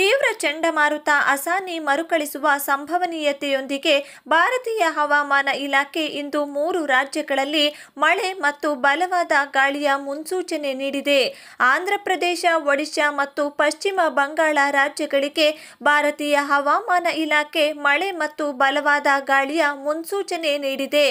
ತೀವ್ರ ಚಂಡಮಾರುತ ಅಸಾನಿ ಮರುಕಳಿಸುವ ಸಂಭವನೀಯತೆಯೊಂದಿಗೆ ಭಾರತೀಯ ಹವಾಮಾನ ಇಲಾಖೆ ಇಂದು ಮೂರು ರಾಜ್ಯಗಳಲ್ಲಿ ಮಳೆ ಮತ್ತು ಬಲವಾದ ಗಾಳಿಯ ಮುನ್ಸೂಚನೆ ನೀಡಿದೆ ಆಂಧ್ರಪ್ರದೇಶ ಒಡಿಶಾ ಮತ್ತು ಪಶ್ಚಿಮ ಬಂಗಾಳ ರಾಜ್ಯಗಳಿಗೆ ಭಾರತೀಯ ಹವಾಮಾನ ಇಲಾಖೆ ಮಳೆ ಮತ್ತು ಬಲವಾದ ಗಾಳಿಯ ಮುನ್ಸೂಚನೆ ನೀಡಿದೆ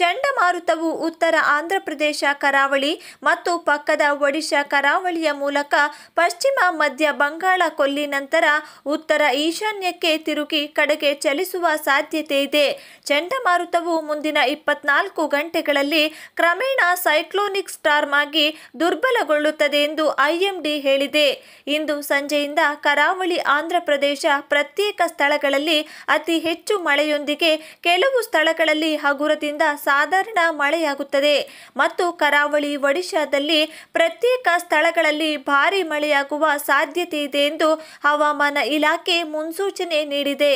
ಚಂಡಮಾರುತವು ಉತ್ತರ ಆಂಧ್ರಪ್ರದೇಶ ಕರಾವಳಿ ಮತ್ತು ಪಕ್ಕದ ಒಡಿಶಾ ಕರಾವಳಿಯ ಮೂಲಕ ಪಶ್ಚಿಮ ಮಧ್ಯ ಬಂಗಾಳ ಕೊಲ್ಲಿನ ನಂತರ ಉತ್ತರ ಈಶಾನ್ಯಕ್ಕೆ ತಿರುಗಿ ಕಡೆಗೆ ಚಲಿಸುವ ಸಾಧ್ಯತೆ ಇದೆ ಚಂಡಮಾರುತವು ಮುಂದಿನ ಇಪ್ಪತ್ನಾಲ್ಕು ಗಂಟೆಗಳಲ್ಲಿ ಕ್ರಮೇಣ ಸೈಕ್ಲೋನಿಕ್ ಸ್ಟಾರ್ಮ್ ಆಗಿ ದುರ್ಬಲಗೊಳ್ಳುತ್ತದೆ ಎಂದು ಐಎಂಡಿ ಹೇಳಿದೆ ಇಂದು ಸಂಜೆಯಿಂದ ಕರಾವಳಿ ಆಂಧ್ರಪ್ರದೇಶ ಪ್ರತ್ಯೇಕ ಸ್ಥಳಗಳಲ್ಲಿ ಅತಿ ಹೆಚ್ಚು ಮಳೆಯೊಂದಿಗೆ ಕೆಲವು ಸ್ಥಳಗಳಲ್ಲಿ ಹಗುರದಿಂದ ಸಾಧಾರಣ ಮಳೆಯಾಗುತ್ತದೆ ಮತ್ತು ಕರಾವಳಿ ಒಡಿಶಾದಲ್ಲಿ ಪ್ರತ್ಯೇಕ ಸ್ಥಳಗಳಲ್ಲಿ ಭಾರಿ ಮಳೆಯಾಗುವ ಸಾಧ್ಯತೆ ಇದೆ ಎಂದು ಹವಾಮಾನ ಇಲಾಖೆ ಮುನ್ಸೂಚನೆ ನೀಡಿದೆ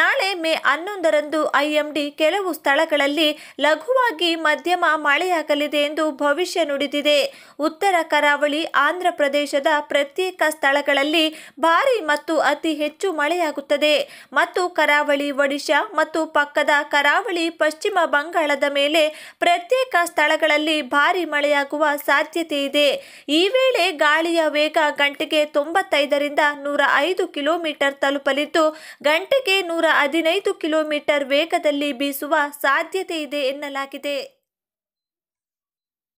ನಾಳೆ ಮೇ ಹನ್ನೊಂದರಂದು ಐಎಂಡಿ ಕೆಲವು ಸ್ಥಳಗಳಲ್ಲಿ ಲಘುವಾಗಿ ಮಧ್ಯಮ ಮಳೆಯಾಗಲಿದೆ ಎಂದು ಭವಿಷ್ಯ ನುಡಿದಿದೆ ಉತ್ತರ ಕರಾವಳಿ ಆಂಧ್ರ ಪ್ರದೇಶದ ಪ್ರತ್ಯೇಕ ಸ್ಥಳಗಳಲ್ಲಿ ಭಾರಿ ಮತ್ತು ಅತಿ ಹೆಚ್ಚು ಮಳೆಯಾಗುತ್ತದೆ ಮತ್ತು ಕರಾವಳಿ ಒಡಿಶಾ ಮತ್ತು ಪಕ್ಕದ ಕರಾವಳಿ ಪಶ್ಚಿಮ ಬಂಗಾಳದ ಮೇಲೆ ಪ್ರತ್ಯೇಕ ಸ್ಥಳಗಳಲ್ಲಿ ಭಾರಿ ಮಳೆಯಾಗುವ ಸಾಧ್ಯತೆ ಇದೆ ಈ ವೇಳೆ ಗಾಳಿಯ ವೇಗ ಗಂಟೆಗೆ ತೊಂಬತ್ತೈದರಿಂದ ನೂರ ಐದು ಕಿಲೋಮೀಟರ್ ತಲುಪಲಿದ್ದು ಗಂಟೆಗೆ ನೂರ ನೂರ ಹದಿನೈದು ಕಿಲೋಮೀಟರ್ ವೇಗದಲ್ಲಿ ಬೀಸುವ ಸಾಧ್ಯತೆ ಇದೆ ಎನ್ನಲಾಗಿದೆ